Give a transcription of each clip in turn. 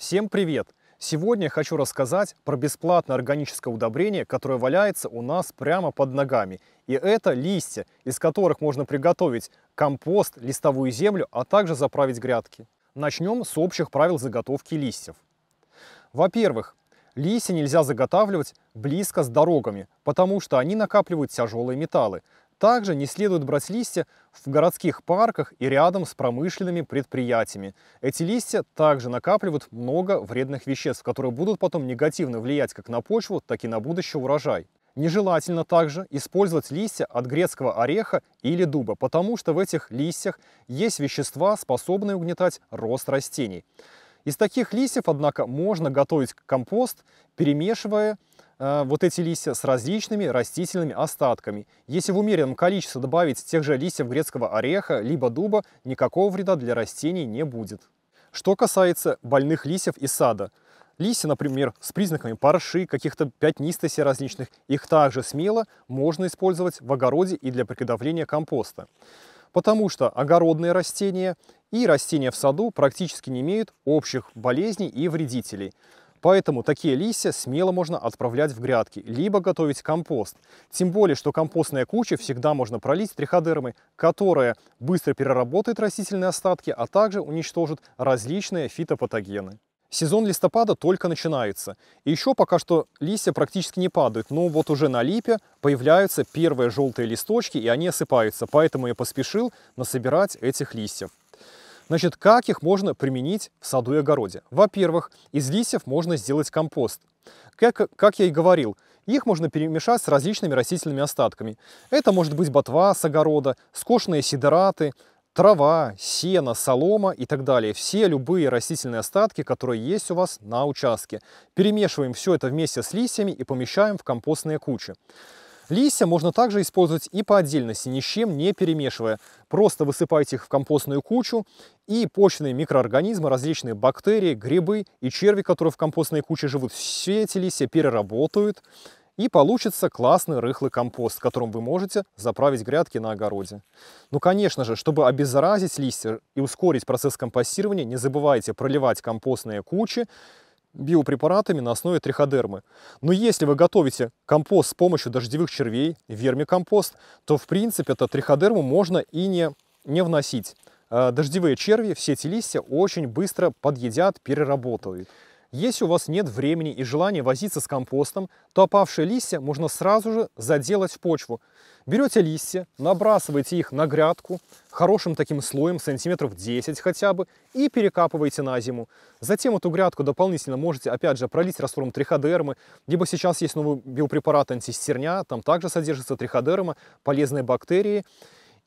Всем привет! Сегодня я хочу рассказать про бесплатное органическое удобрение, которое валяется у нас прямо под ногами. И это листья, из которых можно приготовить компост, листовую землю, а также заправить грядки. Начнем с общих правил заготовки листьев. Во-первых, листья нельзя заготавливать близко с дорогами, потому что они накапливают тяжелые металлы. Также не следует брать листья в городских парках и рядом с промышленными предприятиями. Эти листья также накапливают много вредных веществ, которые будут потом негативно влиять как на почву, так и на будущий урожай. Нежелательно также использовать листья от грецкого ореха или дуба, потому что в этих листьях есть вещества, способные угнетать рост растений. Из таких листьев, однако, можно готовить компост, перемешивая Э, вот эти листья с различными растительными остатками. Если в умеренном количестве добавить тех же листьев грецкого ореха либо дуба, никакого вреда для растений не будет. Что касается больных листьев из сада. Листья, например, с признаками парши, каких-то пятнистостей различных, их также смело можно использовать в огороде и для приготовления компоста. Потому что огородные растения и растения в саду практически не имеют общих болезней и вредителей. Поэтому такие листья смело можно отправлять в грядки, либо готовить компост. Тем более, что компостная куча всегда можно пролить триходермой, которая быстро переработает растительные остатки, а также уничтожит различные фитопатогены. Сезон листопада только начинается. И еще пока что листья практически не падают, но вот уже на липе появляются первые желтые листочки и они осыпаются, поэтому я поспешил насобирать этих листьев. Значит, как их можно применить в саду и огороде? Во-первых, из листьев можно сделать компост. Как, как я и говорил, их можно перемешать с различными растительными остатками. Это может быть ботва с огорода, скошенные сидораты, трава, сено, солома и так далее. Все любые растительные остатки, которые есть у вас на участке. Перемешиваем все это вместе с листьями и помещаем в компостные кучи. Листья можно также использовать и по отдельности, ни с чем не перемешивая. Просто высыпайте их в компостную кучу, и почные микроорганизмы, различные бактерии, грибы и черви, которые в компостной куче живут, все эти листья переработают, и получится классный рыхлый компост, которым вы можете заправить грядки на огороде. Ну, конечно же, чтобы обеззаразить листья и ускорить процесс компостирования, не забывайте проливать компостные кучи, биопрепаратами на основе триходермы. Но если вы готовите компост с помощью дождевых червей, вермикомпост, то в принципе эту триходерму можно и не, не вносить. Э, дождевые черви все эти листья очень быстро подъедят, переработают. Если у вас нет времени и желания возиться с компостом, то опавшие листья можно сразу же заделать в почву. Берете листья, набрасываете их на грядку, хорошим таким слоем, сантиметров 10 хотя бы, и перекапываете на зиму. Затем эту грядку дополнительно можете, опять же, пролить раствором триходермы, либо сейчас есть новый биопрепарат антистерня, там также содержится триходерма, полезные бактерии.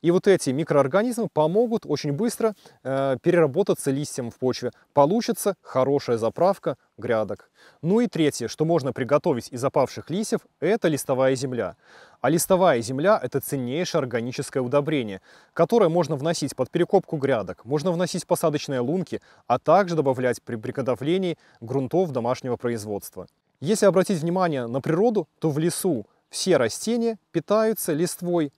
И вот эти микроорганизмы помогут очень быстро э, переработаться листьям в почве. Получится хорошая заправка грядок. Ну и третье, что можно приготовить из опавших листьев, это листовая земля. А листовая земля – это ценнейшее органическое удобрение, которое можно вносить под перекопку грядок, можно вносить в посадочные лунки, а также добавлять при приготовлении грунтов домашнего производства. Если обратить внимание на природу, то в лесу все растения питаются листвой,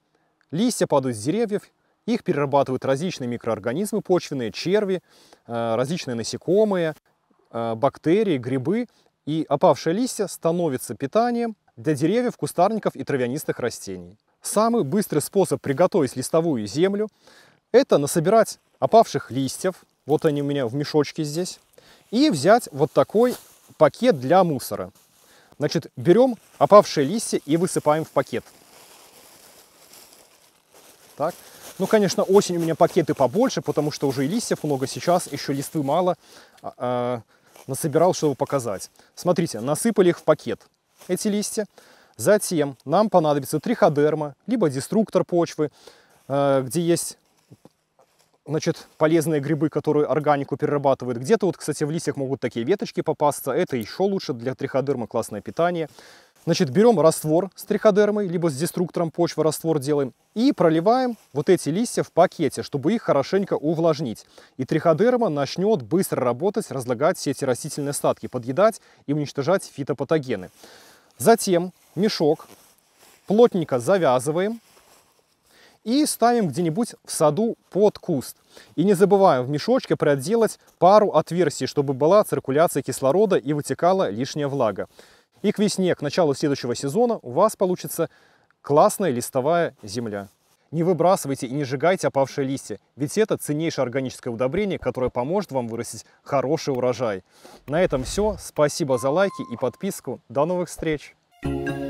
Листья падают с деревьев, их перерабатывают различные микроорганизмы, почвенные черви, э, различные насекомые, э, бактерии, грибы. И опавшие листья становятся питанием для деревьев, кустарников и травянистых растений. Самый быстрый способ приготовить листовую землю – это насобирать опавших листьев, вот они у меня в мешочке здесь, и взять вот такой пакет для мусора. Значит, берем опавшие листья и высыпаем в пакет. Так? Ну, конечно, осень у меня пакеты побольше, потому что уже и листьев много сейчас, еще листвы мало. Э, а, насобирал, чтобы показать. Смотрите, насыпали их в пакет, эти листья. Затем нам понадобится триходерма, либо деструктор почвы, э, где есть значит, полезные грибы, которые органику перерабатывают. Где-то вот, кстати, в листьях могут такие веточки попасться. Это еще лучше для триходермы, классное питание. Значит, берем раствор с триходермой, либо с деструктором почвы раствор делаем, и проливаем вот эти листья в пакете, чтобы их хорошенько увлажнить. И триходерма начнет быстро работать, разлагать все эти растительные остатки, подъедать и уничтожать фитопатогены. Затем мешок плотненько завязываем и ставим где-нибудь в саду под куст. И не забываем в мешочке проделать пару отверстий, чтобы была циркуляция кислорода и вытекала лишняя влага. И к весне, к началу следующего сезона у вас получится классная листовая земля. Не выбрасывайте и не сжигайте опавшие листья, ведь это ценнейшее органическое удобрение, которое поможет вам вырастить хороший урожай. На этом все. Спасибо за лайки и подписку. До новых встреч! Thank you.